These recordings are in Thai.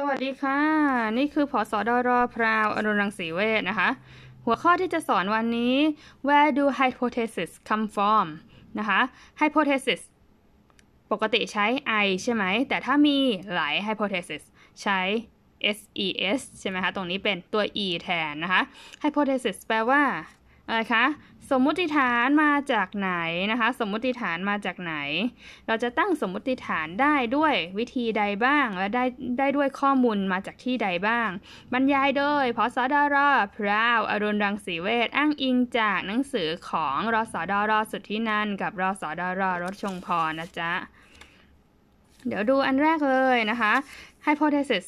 สวัสดีค่ะ นี่คือพอสอดอรอพราวอรุณรังสีเวชนะคะ หัวข้อที่จะสอนวันนี้ where do hypothesis come from นะคะ hypothesis ปกติใช้ i ใช่ไหมแต่ถ้ามีหลาย hypothesis ใช้ ses ใช่ไหมคะ ตรงนี้เป็นตัว e แทนนะคะ hypothesis แปลว่าอะไรคะสมมุติฐานมาจากไหนนะคะสมมุติฐานมาจากไหน เราจะตั้งสมมุติฐานได้ด้วยวิธีใดบ้างและได้ได้ด้วยข้อมูลมาจากที่ใดบ้างบรรยายโดยพศดรพราวอรุณรังสีเวชอ้างอิงจากหนังสือของรสดรสุทธินันกับรสดรรถชงพรนะจ๊ะเดี๋ยวดูอันแรกเลยนะคะ hypothesis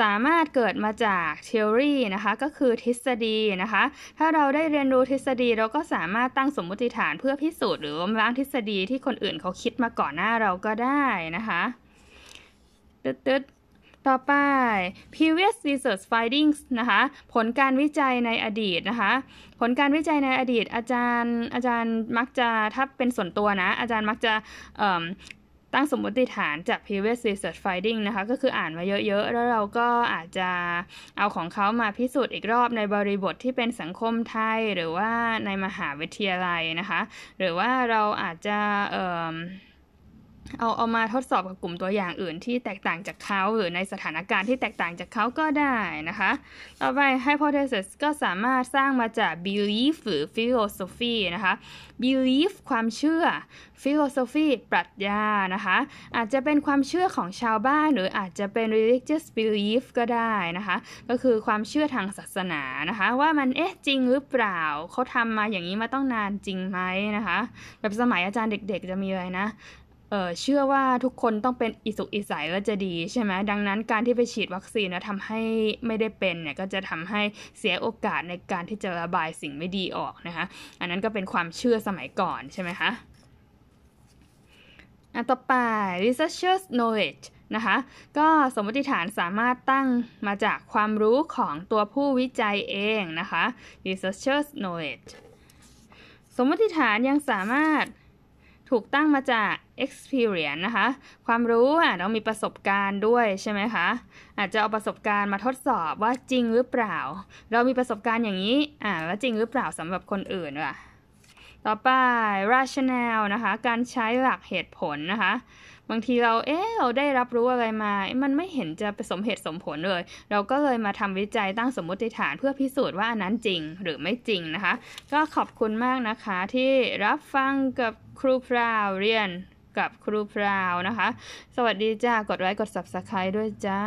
สามารถเกิดมาจากเทอรี่นะคะก็คือทฤษฎีนะคะถ้าเราได้เรียนรู้ทฤษฎีเราก็สามารถตั้งสมมติฐานเพื่อพิสูจน์หรือว่าล้างทฤษฎีที่คนอื่น เขาคิดมาก่อนหน้าเราก็ได้นะคะตึ๊ดต่อไป previous research findings นะคะผลการวิจัยในอดีตนะคะผลการวิจัยในอดีตอาจารย์อาจารย์มักจะถ้าเป็นส่วนตัวนะอาจารย์มักจะตั้งสมมติฐานจาก previous research finding นะคะ ก็คืออ่านมาเยอะๆ แล้วเราก็อาจจะเอาของเขามาพิสูจน์อีกรอบในบริบทที่เป็นสังคมไทย หรือว่าในมหาวิทยาลัยนะคะ หรือว่าเราอาจจะเอาเอามาทดสอบกับกลุ่มตัวอย่างอื่นที่แตกต่างจากเขา หรือในสถานการณ์ที่แตกต่างจากเขาก็ได้นะคะต่อไปไฮโพเทซิสก็สามารถสร้างมาจาก belief หรือ philosophy นะคะ belief ความเชื่อ philosophy ปรัชญานะคะอาจจะเป็นความเชื่อของชาวบ้านหรืออาจจะเป็น religious belief ก็ได้นะคะก็คือความเชื่อทางศาสนานะคะว่ามันเอ๊ะจริงหรือเปล่าเขาทำมาอย่างนี้มาต้องนานจริงไหมนะคะ แบบสมัยอาจารย์เด็ก ๆ จะมีอะไรนะเเชื่อว่าทุกคนต้องเป็นอิสุกอิสัยแล้วจะดีใช่ไหมดังนั้นการที่ไปฉีดวัคซีนแล้วทำให้ไม่ได้เป็นเนี่ยก็จะทำให้เสียโอกาสในการที่จะระบายสิ่งไม่ดีออกนะคะอันนั้นก็เป็นความเชื่อสมัยก่อนใช่ไหมคะอันต่อไป researchers knowledge นะคะก็สมมติฐานสามารถตั้งมาจากความรู้ของตัวผู้วิจัยเองนะคะ researchers knowledge สมมติฐานยังสามารถถูกตั้งมาจาก experience นะคะ ความรู้อ่ะเรา มีประสบการณ์ด้วย ใช่ไหมคะ อาจจะเอาประสบการณ์มาทดสอบว่าจริงหรือเปล่า เรามีประสบการณ์อย่างนี้อ่าว่าจริงหรือเปล่าสำหรับคนอื่นอ่ะ ต่อไป rationale นะคะ การใช้หลักเหตุผลนะคะ บางทีเรา เอ๊ะเราได้รับรู้อะไรมา มันไม่เห็นจะสมเหตุสมผลเลย เราก็เลยมาทำวิจัยตั้งสมมติฐานเพื่อพิสูจน์ว่าอันนั้นจริงหรือไม่จริงนะคะ ก็ขอบคุณมากนะคะที่รับฟังกับครูพราวเรียนกับครูพราวนะคะ สวัสดีจ้ากดไลค์กด subscribe ด้วยจ้า